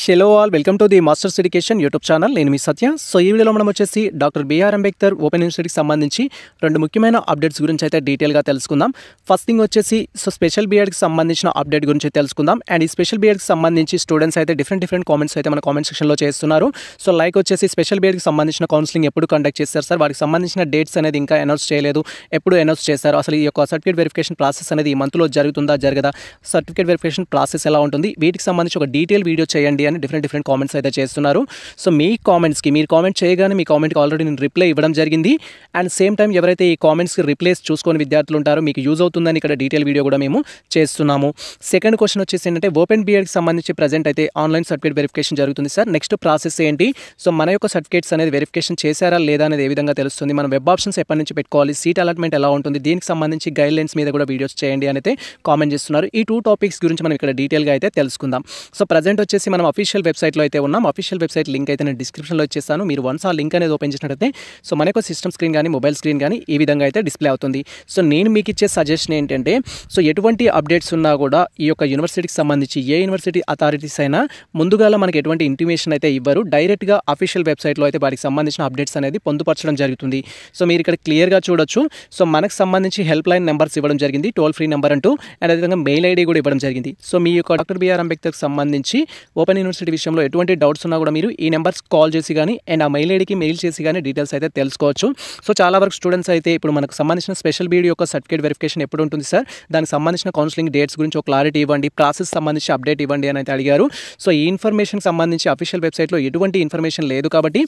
షెలో all welcome to the masters education YouTube channel నేను మీ సత్య so ఈ వీడియోలో మనం వచ్చేసి డాక్టర్ బిఆర్ అంబేద్కర్ ఓపెన్ యూనివర్సిటీకి సంబంధించి రెండు ముఖ్యమైన అప్డేట్స్ గురించి అయితే డీటెయిల్గా తెలుసుకుందాం ఫస్ట్ థింగ్ వచ్చేసి సో స్పెషల్ బీఎడ్కి సంబంధించిన అప్డేట్ గురించి తెలుసుకుందాం అండ్ ఈ స్పెషల్ బీఎడ్కి సంబంధించి స్టూడెంట్స్ అయితే డిఫరెంట్ డిఫరెంట్ కామెంట్స్ అయితే మన కామెంట్ సెక్షన్లో చేస్తున్నారు సో లైక్ వచ్చేసి స్పెషల్ బీఎడ్కి సంబంధించిన కౌన్సిలింగ్ ఎప్పుడు కండక్ట్ చేస్తారు సార్ వారికి సంబంధించిన డేట్స్ అనేది ఇంకా అనౌన్స్ చేయలేదు ఎప్పుడు అనౌన్స్ చేస్తారు అసలు ఈ యొక్క సర్టిఫికేట్ వెరిఫికేషన్ ప్రాసెస్ అనేది ఈ మంత్లో జరుగుతుందా జరగదా సర్టిఫికేట్ వెరిఫికేషన్ ప్రాసెస్ ఎలా ఉంటుంది వీటికి సంబంధించి ఒక డీటెయిల్ వీడియో చేయండి చేయండి అని డిఫరెంట్ డిఫరెంట్ కామెంట్స్ అయితే చేస్తున్నారు సో మీ కామెంట్స్కి మీరు కామెంట్ చేయగానే మీ కామెంట్కి ఆల్రెడీ నేను రిప్లై ఇవ్వడం జరిగింది అండ్ సేమ్ టైం ఎవరైతే ఈ కామెంట్స్కి రిప్లైస్ చూసుకొని విద్యార్థులు ఉంటారో మీకు యూజ్ అవుతుందని ఇక్కడ డీటెయిల్ వీడియో కూడా మేము చేస్తున్నాము సెకండ్ క్వశ్చన్ వచ్చేసి ఏంటంటే ఓపెన్ బీఎడ్కి సంబంధించి ప్రజెంట్ అయితే ఆన్లైన్ సర్టిఫికేట్ వెరిఫికేషన్ జరుగుతుంది సార్ నెక్స్ట్ ప్రాసెస్ ఏంటి సో మన యొక్క సర్టిఫికేట్స్ అనేది వెరిఫికేషన్ చేశారా లేదా అనేది ఏ విధంగా తెలుస్తుంది మనం వెబ్ ఆప్షన్స్ ఎప్పటి నుంచి పెట్టుకోవాలి సీట్ అలాట్మెంట్ ఎలా ఉంటుంది దీనికి సంబంధించి గైడ్ లైన్స్ మీద కూడా వీడియోస్ చేయండి అని అయితే కామెంట్ చేస్తున్నారు ఈ టూ టాపిక్స్ గురించి మనం ఇక్కడ డీటెయిల్గా అయితే తెలుసుకుందాం సో ప్రజెంట్ వచ్చేసి మనం అఫీషియల్ వెబ్సైట్లో అయితే ఉన్నాం అఫీషియల్ వెబ్సైట్ లింక్ అయితే నేను డిస్క్రిప్షన్లో ఇచ్చేస్తాను మీరు వన్స్ ఆ లింక్ అనేది ఓపెన్ చేసినట్టయితే సో మనకు సిస్టమ్ స్క్రీన్ కానీ మొబైల్ స్క్రీన్ కానీ ఈ విధంగా అయితే డిస్ప్లే అవుతుంది సో నేను మీకు ఇచ్చే సజెషన్ ఏంటంటే సో ఎటువంటి అప్డేట్స్ ఉన్నా కూడా ఈ యొక్క యూనివర్సిటీకి సంబంధించి ఏ యూనివర్సిటీ అథారిటీస్ అయినా ముందుగా మనకి ఎటువంటి ఇంటిమేషన్ అయితే ఇవ్వరు డైరెక్ట్గా అఫీషియల్ వెబ్సైట్లో అయితే వారికి సంబంధించిన అప్డేట్స్ అనేది పొందుపరచడం జరుగుతుంది సో మీరు ఇక్కడ క్లియర్గా చూడొచ్చు సో మనకు సంబంధించి హెల్ప్ లైన్ నెంబర్స్ ఇవ్వడం జరిగింది టోల్ ఫ్రీ నెంబర్ అంటూ అండ్ అదేవిధంగా మెయిల్ ఐడి కూడా ఇవ్వడం జరిగింది సో మీ యొక్క డాక్టర్ బిఆర్ అంబేద్కర్ సంబంధించి ఓపెన్ యూనివర్సిటీ విషయంలో ఎటువంటి డౌట్స్ ఉన్నా కూడా మీరు ఈ నెంబర్స్ కాల్ చేసి కానీ అండ్ ఆ మెయిల్ ఐడికి మెయిల్ చేసి కానీ డీటెయిల్స్ అయితే తెలుసుకోవచ్చు సో చాలా వరకు స్టూడెంట్స్ అయితే ఇప్పుడు మనకు సంబంధించిన స్పెషల్ బీడీ యొక్క సర్టిఫికేట్ వెరిఫికేషన్ ఎప్పుడు ఉంటుంది సార్ దానికి సంబంధించిన కౌన్సిలింగ్ డేట్స్ గురించి ఒక క్లారిటీ ఇవ్వండి ప్రాసెస్ సంబంధించి అప్డేట్ ఇవ్వండి అని అయితే అడిగారు సో ఈ ఇన్ఫర్మేషన్ సంబంధించి అఫీషియల్ వెబ్సైట్లో ఎటువంటి ఇన్ఫర్మేషన్ లేదు కాబట్టి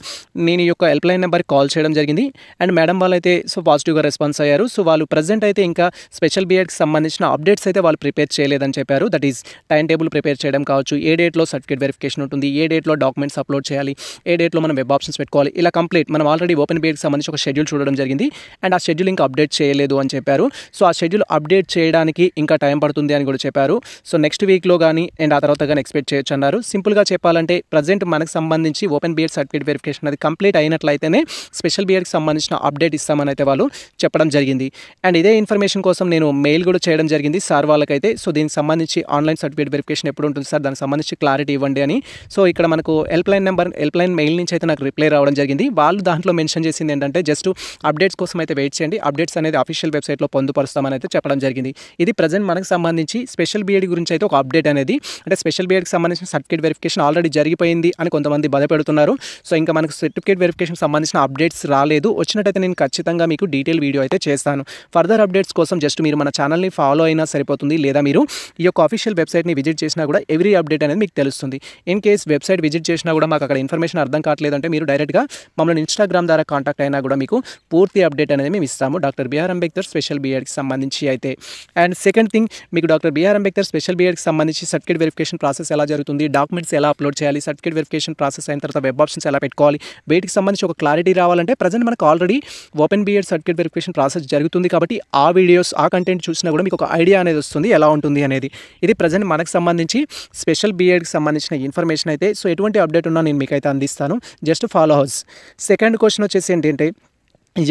నేను ఈ యొక్క హెల్ప్లైన్ నెంబర్కి కాల్ చేయడం జరిగింది అండ్ మేడం వాళ్ళైతే సో పాజిటివ్గా రెస్పాన్స్ అయ్యారు సో వాళ్ళు ప్రజెంట్ అయితే ఇంకా స్పెషల్ బీఎడ్కి సంబంధించిన అప్డేట్స్ అయితే వాళ్ళు ప్రిపేర్ చేయలేదని చెప్పారు that is time table prepare చేయడం కావచ్చు ఏ డేట్లో సర్టిఫికేట్ వెరిఫికేషన్ ఉంటుంది ఏ డేట్లో డాక్యుమెంట్స్ అప్లోడ్ చేయాలి ఏ డేట్లో మనం వెబ్ ఆప్షన్స్ పెట్టుకోవాలి ఇలా కంప్లీట్ మనం ఆల్రెడీ ఓపెన్ పేకి సంబంధించి ఒక షెడ్యూల్ చూడడం జరిగింది అండ్ ఆ షెడ్యూల్ ఇంకా అప్డేట్ చేయలేదు అని చెప్పారు సో ఆ షెడ్యూల్ అప్డేట్ చేయడానికి ఇంకా టైం పడుతుంది అని కూడా చెప్పారు సో నెక్స్ట్ వీక్లో కానీ అండ్ ఆ తర్వాత కానీ ఎక్స్పెక్ట్ చేయొచ్చు అన్నారు సింపుల్గా చెప్పాలంటే ప్రజెంట్ మనకు సంబంధించి ఓపెన్ బిఎడ్ సర్టిఫికేట్ వెరిఫికేషన్ అది కంప్లీట్ అయినట్లయితేనే స్పెషల్ బిఎడ్కి సంబంధించిన అప్డేట్ ఇస్తామని అయితే వాళ్ళు చెప్పడం జరిగింది అండ్ ఇదే ఇన్ఫర్మేషన్ కోసం నేను మెయిల్ కూడా చేయడం జరిగింది సార్ వాళ్ళకైతే సో దీనికి సంబంధించి ఆన్లైన్ సర్టిఫికేట్ వెరిఫికేషన్ ఎప్పుడు ఉంటుంది సార్ దానికి సంబంధించి క్లారిటీ ఇవ్వండి అని సో ఇక్కడ మనకు help line number help line mail నుంచి అయితే నాకు రిప్లై రావడం జరిగింది వాళ్ళు దాంట్లో మెన్షన్ చేసింది ఏంటంటే జస్ట్ అప్డేట్స్ కోసం అయితే వెయిట్ చేయండి అప్డేట్స్ అనేది అఫీషియల్ వెబ్సైట్లో పొందుపరుస్తామని అయితే చెప్పడం జరిగింది ఇది ప్రజెంట్ మనకు సంబంధించి స్పెషల్ బీఎడ్ గురించి అయితే ఒక అప్డేట్ అనేది అంటే స్పెషల్ బీఎడ్కి సంబంధించిన సర్టిఫికేట్ వెరిఫికేషన్ ఆల్రెడీ జరిగిపోయింది అని కొంతమంది బాధపెడుతున్నారు సో ఇంకా మనకు సర్టిఫికేట్ వెరిఫికేషన్ సంబంధించిన అప్డేట్స్ రాలేదు వచ్చినట్టయితే నేను ఖచ్చితంగా మీకు డీటెయిల్ వీడియో అయితే చేస్తాను ఫర్దర్ అప్డేట్స్ కోసం జస్ట్ మీరు మన ఛానల్ని ఫాలో అయినా సరిపోతుంది లేదా మీరు ఈ యొక్క అఫీషియల్ వెబ్సైట్ని విజిట్ చేసినా కూడా ఎవ్రీ అప్డేట్ అనేది మీకు తెలుస్తుంది ఉంటుంది ఇన్ కేస్ వెబ్సైట్ విజిట్ చేసినా కూడా మాకు అక్కడ ఇన్ఫర్మేషన్ అర్థం అంటే మీరు డైరెక్ట్గా మమ్మల్ని ఇన్స్టాగ్రామ్ ద్వారా కాంటాక్ట్ అయినా కూడా మీకు పూర్తి అప్డేట్ అనేది మేము ఇస్తాము డాక్టర్ బిఆర్ అంబేద్కర్ స్పెషల్ బీఎడ్కి సంబంధించి అయితే అండ్ సెకండ్ థింగ్ మీకు డాక్టర్ బిఆర్ అంబేద్కర్ స్పెషల్ బీఎడ్కి సంబంధించి సర్టిఫికేట్ వెరిఫికేషన్ ప్రాసెస్ ఎలా జరుగుతుంది డాక్యుమెంట్స్ ఎలా అప్లోడ్ చేయాలి సర్టిఫికేట్ వెరిఫికేషన్ ప్రాసెస్ అయిన తర్వాత వెబ్ ఆప్షన్స్ ఎలా పెట్టుకోవాలి వీటికి సంబంధించి ఒక క్లారిటీ రావాలంటే ప్రజెంట్ మనకు already open BEd certificate verification process జరుగుతుంది కాబట్టి ఆ వీడియోస్ ఆ కంటెంట్ చూసినా కూడా మీకు ఒక ఐడియా అనేది వస్తుంది ఎలా ఉంటుంది అనేది ఇది ప్రజెంట్ మనకు సంబంధించి స్పెషల్ బీఎడ్కి సంబంధించి సంబంధించిన ఇన్ఫర్మేషన్ అయితే సో ఎటువంటి అప్డేట్ ఉన్నా నేను మీకైతే అందిస్తాను just follow us second question వచ్చేసి ఏంటంటే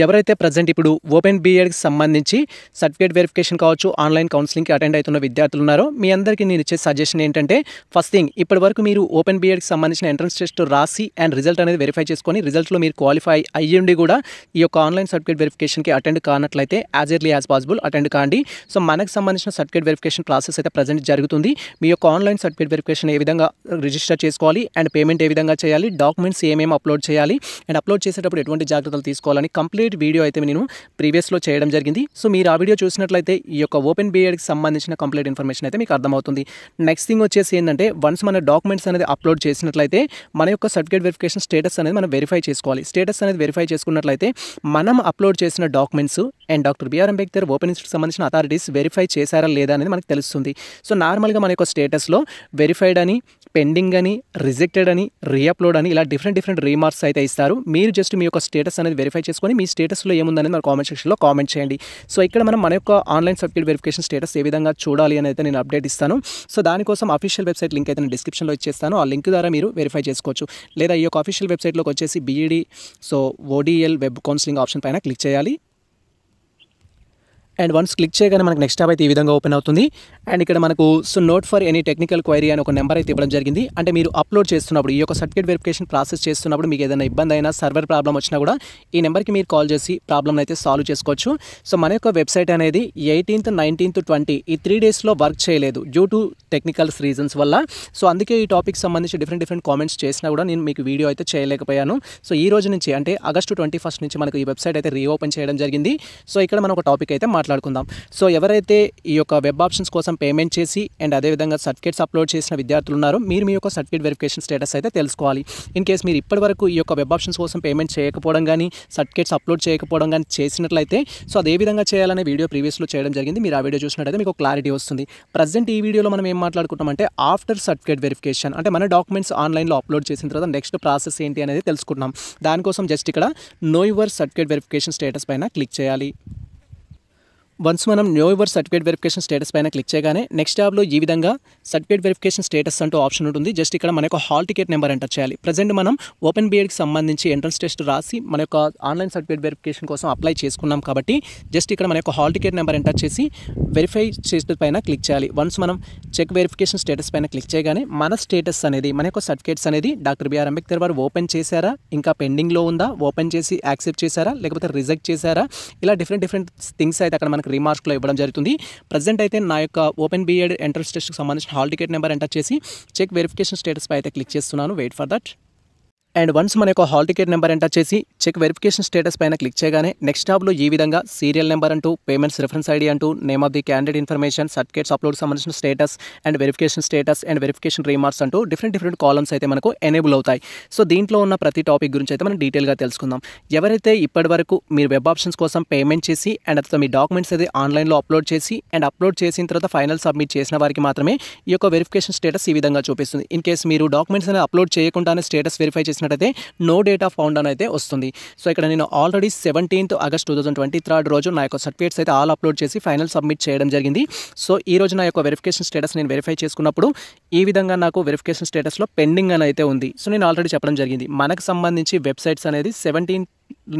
ఎవరైతే ప్రజెంట్ ఇప్పుడు ఓపెన్ బీఎడ్కి సంబంధించి సర్టిఫికేట్ వెరిఫికేషన్ కావచ్చు ఆన్లైన్ కౌన్సిలింగ్కి అటెండ్ అవుతున్న విద్యార్థులు ఉన్నారో మీ అందరికీ నేను ఇచ్చే సజెషన్ ఏంటంటే ఫస్ట్ థింగ్ ఇప్పటివరకు మీరు ఓపెన్ బీఎడ్కి సంబంధించిన ఎంట్రన్స్ టెస్ట్ రాసి అండ్ రిజల్ట్ అనేది వెరిఫై చేసుకొని రిజల్ట్లో మీరు క్వాలిఫై అయ్యుండి కూడా ఈ యొక్క ఆన్లైన్ సర్టిఫికేట్ వెరిఫికేషన్కి అటెండ్ కానట్లయితే as early as possible attend కాండి సో మనకు సంబంధించిన సర్టిఫికేట్ వెరిఫికేషన్ ప్రాసెస్ అయితే ప్రజెంట్ జరుగుతుంది మీ యొక్క ఆన్లైన్ సర్టిఫికేట్ వెరిఫికేషన్ ఏ విధంగా రిజిస్టర్ చేసుకోవాలి అండ్ పేమెంట్ ఏ విధంగా చేయాలి డాక్యుమెంట్స్ ఏమేమి అప్లోడ్ చేయాలి అండ్ అప్లోడ్ చేసేటప్పుడు ఎటువంటి జాగ్రత్తలు తీసుకోవాలని కంప్లీట్ వీడియో అయితే నేను ప్రీవియస్లో చేయడం జరిగింది సో మీరు ఆ వీడియో చూసినట్లయితే ఈ యొక్క ఓపెన్ బీఎడ్కి సంబంధించిన కంప్లీట్ ఇన్ఫర్మేషన్ అయితే మీకు అర్థమవుతుంది నెక్స్ట్ థింగ్ వచ్చేసి ఏంటంటే వన్స్ మన డాక్యుమెంట్స్ అనేది అప్లోడ్ చేసినట్లయితే మన యొక్క సర్టిఫికేట్ వెరిఫికేషన్ స్టేటస్ అనేది మనం వెరిఫై చేసుకోవాలి స్టేటస్ అనేది వెరిఫై చేసుకున్నట్లయితే మనం అప్లోడ్ చేసిన documents and doctor BR Ambedkar open institute సంబంధించిన అథారిటీస్ వెరిఫై చేశారా లేదా అనేది మనకు తెలుస్తుంది సో నార్మల్గా మన యొక్క స్టేటస్లో వెరిఫైడ్ అని పెండింగ్ అని రిజెక్టెడ్ అని రీఅప్లోడ్ అని ఇలా డిఫరెంట్ డిఫరెంట్ రీమార్క్స్ అయితే ఇస్తారు మీరు జస్ట్ మీ యొక్క స్టేటస్ అనేది వెరిఫై చేసుకొని మీ స్టేటస్లో ఏముందనేది మన కామెంట్ సెక్షన్లో కామెంట్ చేయండి సో ఇక్కడ మనం మన యొక్క ఆన్లైన్ సర్టిఫికేట్ వెరిఫికేషన్ స్టేటస్ ఏ విధంగా చూడాలి అని నేను అప్డేట్ ఇస్తాను సో దానికోసం అఫీషియల్ వెబ్సైట్ లింక్ అయితే నేను డిస్క్రిప్షన్లో ఇచ్చేస్తాను ఆ లింక్ ద్వారా మీరు వెరిఫై చేసుకోవచ్చు లేదా ఈ యొక్క అఫీషియల్ వెబ్సైట్లోకి వచ్చేసి BEd e so ODL web counselling option పైన క్లిక్ చేయాలి అండ్ వన్స్ క్లిక్ చేయగానే మనకు నెక్స్ట్ ట్యాబ్ అయితే ఈ విధంగా ఓపెన్ అవుతుంది అండ్ ఇక్కడ మనకు so note for any technical query అని ఒక నెంబర్ అయితే ఇవ్వడం జరిగింది అంటే మీరు అప్లోడ్ చేస్తున్నప్పుడు ఈ యొక్క సర్టిఫికేట్ వెరిఫికేషన్ ప్రాసెస్ చేస్తున్నప్పుడు మీకు ఏదైనా ఇబ్బంది అయినా సర్వర్ ప్రాబ్లం వచ్చినా కూడా ఈ నెంబర్కి మీరు కాల్ చేసి ప్రాబ్లమ్ అయితే సాల్వ్ చేసుకోవచ్చు సో మన యొక్క వెబ్సైట్ అనేది ఎయిటీన్త్ నైన్టీన్త్ ట్వంటీ ఈ త్రీ డేస్లో వర్క్ చేయలేదు డ్యూ టు టెక్నికల్స్ రీజన్స్ వల్ల సో అందుకే ఈ టాపిక్ సంబంధించి డిఫరెంట్ డిఫరెంట్ కామెంట్స్ చేసినా కూడా నేను మీకు వీడియో అయితే చేయలేకపోయాను సో ఈ రోజు నుంచి అంటే ఆగస్టు ట్వంటీ ఫస్ట్ నుంచి మనకు ఈ వెబ్సైట్ అయితే రీఓపెన్ చేయడం జరిగింది సో ఇక్కడ మనం ఒక టాపిక్ అయితే మాట్లాడుకుందాం సో ఎవరైతే ఈ యొక్క వెబ్ ఆప్షన్స్ కోసం పేమెంట్ చేసి అండ్ అదేవిధంగా సర్టిఫికేట్స్ అప్లోడ్ చేసిన విద్యార్థులు ఉన్నారో మీరు మీ యొక్క సర్టిఫికేట్ వెరిఫికేషన్ స్టేటస్ అయితే తెలుసుకోవాలి ఇన్ కేస్ మీరు ఇప్పటివరకు ఈ యొక్క వెబ్ ఆప్షన్స్ కోసం పేమెంట్ చేయకపోవడం కానీ సర్టిఫికేట్స్ అప్లోడ్ చేయకపోవడం కానీ చేసినట్లయితే సో అది ఏ విధంగా చేయాలనే వీడియో ప్రీవియస్లో చేయడం జరిగింది మీరు ఆ వీడియో చూసినట్టయితే మీకు క్లారిటీ వస్తుంది ప్రజెంట్ ఈ వీడియోలో మనం ఏం మాట్లాడుకుంటామంటే ఆఫ్టర్ సర్టిఫికేట్ వెరిఫికేషన్ అంటే మన డాక్యుమెంట్స్ ఆన్లైన్లో అప్లోడ్ చేసిన తర్వాత నెక్స్ట్ ప్రాసెస్ ఏంటి అనేది తెలుసుకుంటున్నాం దానికోసం జస్ట్ ఇక్కడ know your certificate verification status పైన క్లిక్ చేయాలి వన్స్ మనం know your certificate verification status పైన క్లిక్ చేయగానే నెక్స్ట్ ట్యాబ్లో ఈ విధంగా సర్టిఫికేట్ వెరిఫికేషన్ స్టేటస్ అంటూ ఆప్షన్ ఉంటుంది జస్ట్ ఇక్కడ మన యొక్క హాల్ టికెట్ నెంబర్ ఎంటర్ చేయాలి ప్రజెంట్ మనం ఓపెన్ బీఎడ్కి సంబంధించి ఎంట్రన్స్ టెస్ట్ రాసి మన యొక్క ఆన్లైన్ సర్టిఫికేట్ వెరిఫికేషన్ కోసం అప్లై చేసుకున్నాం కాబట్టి జస్ట్ ఇక్కడ మన యొక్క హాల్ టికెట్ నెంబర్ ఎంటర్ చేసి వెరిఫై చేసిన పైన క్లిక్ చేయాలి వన్స్ మనం చెక్ వెరిఫికేషన్ స్టేటస్ పైన క్లిక్ చేయగానే మన స్టేటస్ అనేది మన యొక్క సర్టిఫికేట్స్ అనేది డాక్టర్ బిఆర్ అంబేద్కర్ వారు ఓపెన్ చేశారా ఇంకా పెండింగ్లో ఉందా ఓపెన్ చేసి యాక్సెప్ట్ చేశారా లేకపోతే రిజెక్ట్ చేశారా ఇలా డిఫరెంట్ డిఫరెంట్ థింగ్స్ అయితే అక్కడ మనం మనకు రీమార్క్లో ఇవ్వడం జరుగుతుంది ప్రజెంట్ అయితే నా యొక్క ఓపెన్ బీఎడ్ ఎంట్రన్స్ టెస్ట్కి సంబంధించిన హాల్ టికెట్ నెంబర్ ఎంటర్ చేసి చెక్ వెరిఫికేషన్ స్టేటస్పై అయితే క్లిక్ చేస్తున్నాను wait for that and once మన యొక్క హాల్ టికెట్ నెంబర్ ఎంటర్ చేసి చెక్ వెరిఫికేషన్ స్టేటస్ పైన క్లిక్ చేయగానే నెక్స్ట్ టాబ్లో ఈ విధంగా సీరియల్ నెంబర్ అంటూ పేమెంట్స్ రిఫరెన్స్ ఐడి అంటూ name of the candidate information certificates upload సంబంధించిన status and verification status and verification remarks అంటూ డిఫరెంట్ డిఫరెంట్ కాలమ్స్ అయితే మనకు ఎనేబుల్ అవుతాయి సో దీంట్లో ఉన్న ప్రతి టాపిక్ గురించి అయితే మనం డీటెయిల్గా తెలుసుకుందాం ఎవరైతే ఇప్పటి మీరు వెబ్ ఆప్షన్స్ కోసం పేమెంట్ చేసి అండ్ అతను మీ డాక్యుమెంట్స్ అయితే ఆన్లైన్లో అప్లోడ్ చేసి అండ్ అప్లోడ్ చేసిన తర్వాత ఫైనల్ సబ్మిట్ చేసిన వారికి మాత్రమే ఈ యొక్క వెరిఫికేషన్ స్టేటస్ ఈ విధంగా చూపిస్తుంది ఇన్ కేసు మీరు డాక్యుమెంట్స్ అనేది అప్లోడ్ చేయకుండానే స్టేటస్ వెరిఫై చేసి చూసినట్టయితే నో డేటా ఫౌండ్ అని అయితే వస్తుంది సో ఇక్కడ నేను already seventeenth August two thousand twenty third రోజు నా యొక్క సర్టిఫికేట్స్ అయితే ఆల్ అప్లోడ్ చేసి ఫైనల్ సబ్మిట్ చేయడం జరిగింది సో ఈ రోజు నా యొక్క వెరిఫికేషన్ స్టేటస్ నేను వెరిఫై చేసుకున్నప్పుడు ఈ విధంగా నాకు వెరిఫికేషన్ స్టేటస్లో పెండింగ్ అని అయితే ఉంది సో నేను ఆల్రెడీ చెప్పడం జరిగింది మనకు సంబంధించి వెబ్సైట్స్ అనేది సెవెంటీన్త్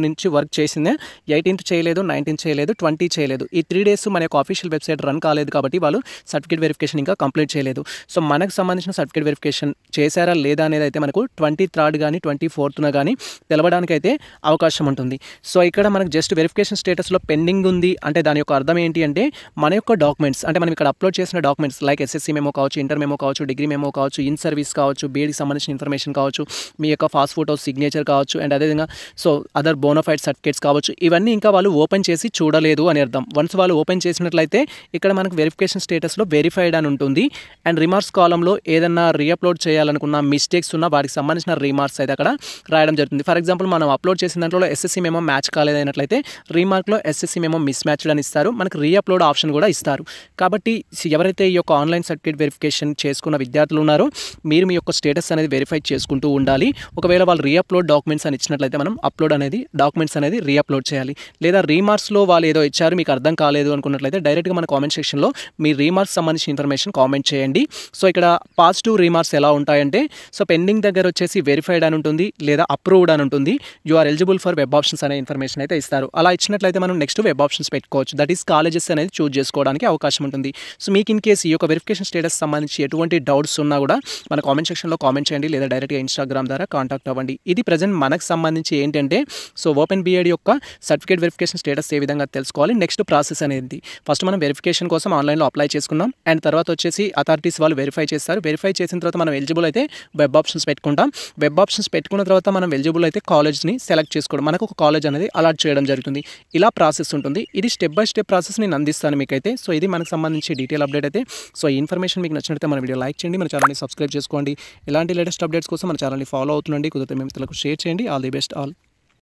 నుంచి వర్క్ చేసిందే ఎయిటీన్త్ చేయలేదు నైన్టీన్త్ చేయలేదు ట్వంటీ చేయలేదు ఈ త్రీ డేస్ మన యొక్క ఆఫీషియల్ వెబ్సైట్ రన్ కాలేదు కాబట్టి వాళ్ళు సర్టిఫికేట్ వెరిఫికేషన్ ఇంకా కంప్లీట్ చేయలేదు సో మనకు సంబంధించిన సర్టిఫికేట్ వెరిఫికేషన్ చేశారా లేదా అనేది అయితే మనకు ట్వంటీ థర్డ్ కానీ ట్వంటీ ఫోర్త్న కానీ తెలవడానికైతే అవకాశం ఉంటుంది సో ఇక్కడ మనకు జస్ట్ వెరిఫికేషన్ స్టేటస్లో పెండింగ్ ఉంది అంటే దాని యొక్క అర్థం ఏంటి అంటే మన యొక్క డాక్యుమెంట్స్ అంటే మనం ఇక్కడ అప్లోడ్ చేసిన డాక్యుమెంట్స్ లైక్ ఎస్ఎస్సి మేమో కావచ్చు ఇంటర్ మేమో కావచ్చు డిగ్రీ మేమో కావచ్చు ఇన్ సర్వీస్ కావచ్చు బీఏడికి సంబంధించిన ఇన్ఫర్మేషన్ కావచ్చు మీ యొక్క ఫాస్ట్ ఫోటో సిగ్నేచర్ కావచ్చు అండ్ అదేవిధంగా so other owner bonafide certificates కావచ్చు ఇవన్నీ ఇంకా వాళ్ళు ఓపెన్ చేసి చూడలేదు అని అర్థం వన్స్ వాళ్ళు ఓపెన్ చేసినట్లయితే ఇక్కడ మనకు వెరిఫికేషన్ స్టేటస్లో వెరిఫైడ్ అని ఉంటుంది అండ్ రిమార్క్స్ కాలంలో ఏదన్నా రీఅప్లోడ్ చేయాలనుకున్న మిస్టేక్స్ ఉన్న వాటికి సంబంధించిన రీమార్క్స్ అయితే అక్కడ రాయడం జరుగుతుంది ఫర్ ఎగ్జాంపుల్ మనం అప్లోడ్ చేసిన దాంట్లో ఎస్ఎస్సీ మేమో మ్యాచ్ కాలేదైనట్లయితే రీమార్క్లో ఎస్ఎస్సీ మేమో మిస్ మ్యాచ్డ్ అని ఇస్తారు మనకు రీఅప్లోడ్ ఆప్షన్ కూడా ఇస్తారు కాబట్టి ఎవరైతే ఈ యొక్క ఆన్లైన్ సర్టిఫికేట్ వెరిఫికేషన్ చేసుకున్న విద్యార్థులు ఉన్నారో మీరు మీ యొక్క స్టేటస్ అనేది వెరిఫై చేసుకుంటూ ఉండాలి ఒకవేళ వాళ్ళు రీఅప్లోడ్ డాక్యుమెంట్స్ అని ఇచ్చినట్లయితే మనం అప్లోడ్ అనేది డాక్యుమెంట్స్ అనేది రీఅప్లోడ్ చేయాలి లేదా రీమార్క్స్లో వాళ్ళు ఏదో ఇచ్చారు మీకు అర్థం కాలేదు అనుకున్నట్లయితే డైరెక్ట్గా మన కామెంట్ సెక్షన్లో మీ రీమార్క్స్ సంబంధించిన ఇన్ఫర్మేషన్ కామెంట్ చేయండి సో ఇక్కడ పాజిటివ్ రీమార్క్స్ ఎలా ఉంటాయంటే సో పెండింగ్ దగ్గర వచ్చేసి వెరిఫైడ్ అని ఉంటుంది లేదా అప్రూవ్డ్ అని ఉంటుంది you are eligible for web options అనే ఇన్ఫర్మేషన్ అయితే ఇస్తారు అలా ఇచ్చినట్లయితే మనం నెక్స్ట్ వెబ్ ఆప్షన్స్ పెట్టుకోవచ్చు దట్ ఈస్ కాలేజెస్ అనేది చూజ్ చేసుకోవడానికి అవకాశం ఉంటుంది సో మీకు ఇన్ కేసు ఈ యొక్క వెరిఫికేషన్ స్టేటస్ సంబంధించి ఎటువంటి డౌట్స్ ఉన్నా కూడా మన కామెంట్ సెక్షన్లో కామెంట్ చేయండి లేదా డైరెక్ట్గా ఇన్స్టాగ్రామ్ ద్వారా కాంటాక్ట్ అవ్వండి ఇది ప్రజెంట్ మనకు సంబంధించి ఏంటంటే సో ఓపెన్ బీఏడ్ యొక్క సర్టిఫికేట్ వెరిఫికేషన్ స్టేటస్ ఏ విధంగా తెలుసుకోవాలి నెక్స్ట్ ప్రాసెస్ అనేది ఫస్ట్ మనం వెరిఫికేషన్ కోసం ఆన్లైన్లో అప్లై చేసుకున్నాం అండ్ తర్వాత వచ్చేసి అథారిటీస్ వాళ్ళు వెరిఫై చేస్తారు వెరిఫై చేసిన తర్వాత మనం ఎలిజిబుల్ అయితే వెబ్ ఆప్షన్స్ పెట్టుకుంటాం వెబ్ ఆప్షన్స్ పెట్టుకున్న తర్వాత మనం ఎలిజిబుల్ అయితే కాలేజ్ని సెలెక్ట్ చేసుకోవడం మనకు ఒక కాలేజ్ అనేది అలాట్ చేయడం జరుగుతుంది ఇలా ప్రాసెస్ ఉంటుంది ఇది స్టెప్ బై స్టెప్ ప్రాసెస్ నేను అందిస్తాను మీకైతే సో ఇది మనకు సంబంధించి డీటెయిల్ అప్డేట్ అయితే సో ఈ ఇన్ఫర్మేషన్ మీకు నచ్చినట్టు మన వీడియో లైక్ చేయండి మన ఛానల్ని సబ్స్క్రైబ్ చేసుకోండి ఇలాంటి లేటెస్ట్ అప్డేట్స్ కోసం మన ఛానల్ని ఫాలో అవుతుండండి కుదిరితే మేము షేర్ చేయండి ఆల్ ది బెస్ట్ ఆల్